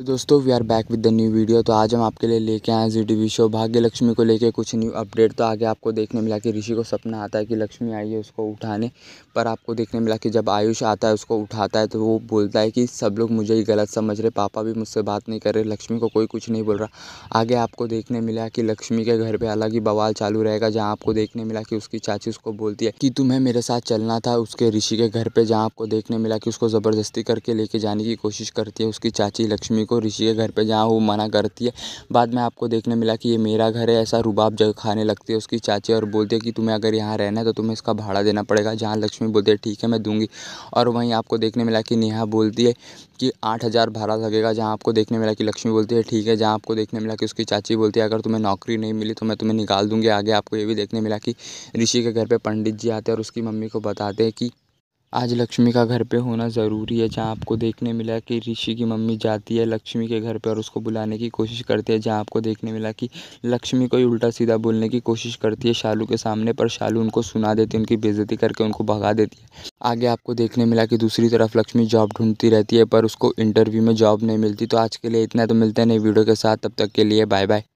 तो दोस्तों we are back with the new video तो आज हम आपके लिए लेके आए जी टी वी शो भाग्य लक्ष्मी को लेके कुछ न्यू अपडेट तो आगे आपको देखने मिला कि ऋषि को सपना आता है कि लक्ष्मी आई है उसको उठाने पर आपको देखने मिला कि जब आयुष आता है उसको उठाता है तो वो बोलता है कि सब लोग मुझे ही गलत समझ रहे पापा भी मुझसे बात नहीं कर रहे लक्ष्मी को कोई कुछ नहीं बोल रहा आगे आपको देखने मिला कि लक्ष्मी के घर पर अलग ही बवाल चालू रहेगा जहाँ आपको देखने मिला कि उसकी चाची उसको बोलती है कि तुम्हें मेरे साथ चलना था उसके ऋषि के घर पर जहाँ आपको देखने मिला कि उसको ज़बरदस्ती करके लेके जाने की कोशिश करती है उसकी चाची लक्ष्मी को ऋषि के घर पे जहाँ वो मना करती है बाद में आपको देखने मिला कि ये मेरा घर है ऐसा रुबाब जगह खाने लगती है उसकी चाची और बोलती है कि तुम्हें अगर यहाँ रहना है तो तुम्हें इसका भाड़ा देना पड़ेगा जहाँ लक्ष्मी बोलती है ठीक है मैं दूंगी और वहीं आपको देखने मिला कि नेहा बोलती है कि आठ हज़ार भाड़ा लगेगा जहाँ आपको देखने मिला कि लक्ष्मी बोलती है ठीक है जहाँ आपको देखने मिला कि उसकी चाची बोलती है अगर तुम्हें नौकरी नहीं मिली तो मैं तुम्हें निकाल दूँगी आगे आपको ये भी देखने मिला कि ऋषि के घर पर पंडित जी आते हैं और उसकी मम्मी को बताते हैं कि आज लक्ष्मी का घर पे होना ज़रूरी है जहाँ आपको देखने मिला कि ऋषि की मम्मी जाती है लक्ष्मी के घर पे और उसको बुलाने की कोशिश करती है जहाँ आपको देखने मिला कि लक्ष्मी को ही उल्टा सीधा बोलने की कोशिश करती है शालू के सामने पर शालू उनको सुना देती है उनकी बेज़ती करके उनको भगा देती है आगे आपको देखने मिला कि दूसरी तरफ लक्ष्मी जॉब ढूंढती रहती है पर उसको इंटरव्यू में जॉब नहीं मिलती तो आज के लिए इतना तो मिलता है नहीं वीडियो के साथ तब तक के लिए बाय बाय